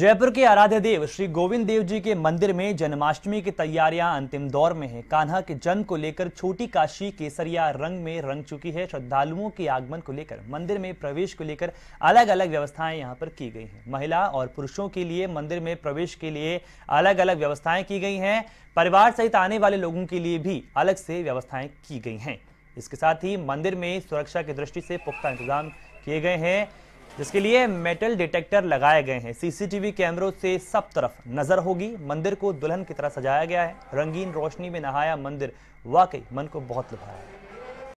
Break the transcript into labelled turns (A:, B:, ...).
A: जयपुर के आराध्य देव श्री गोविंद देव जी के मंदिर में जन्माष्टमी की तैयारियां अंतिम दौर में हैं। कान्हा के जन्म को लेकर छोटी काशी केसरिया रंग में रंग चुकी है श्रद्धालुओं के आगमन को लेकर मंदिर में प्रवेश को लेकर अलग अलग व्यवस्थाएं यहां पर की गई हैं महिला और पुरुषों के लिए मंदिर में प्रवेश के लिए अलग अलग व्यवस्थाएं की गई है परिवार सहित आने वाले लोगों के लिए भी अलग से व्यवस्थाएं की गई है इसके साथ ही मंदिर में सुरक्षा की दृष्टि से पुख्ता इंतजाम किए गए हैं जिसके लिए मेटल डिटेक्टर लगाए गए हैं सीसीटीवी कैमरों से सब तरफ नजर होगी मंदिर को दुल्हन की तरह सजाया गया है रंगीन रोशनी में नहाया मंदिर वाकई मन को बहुत लुभाया है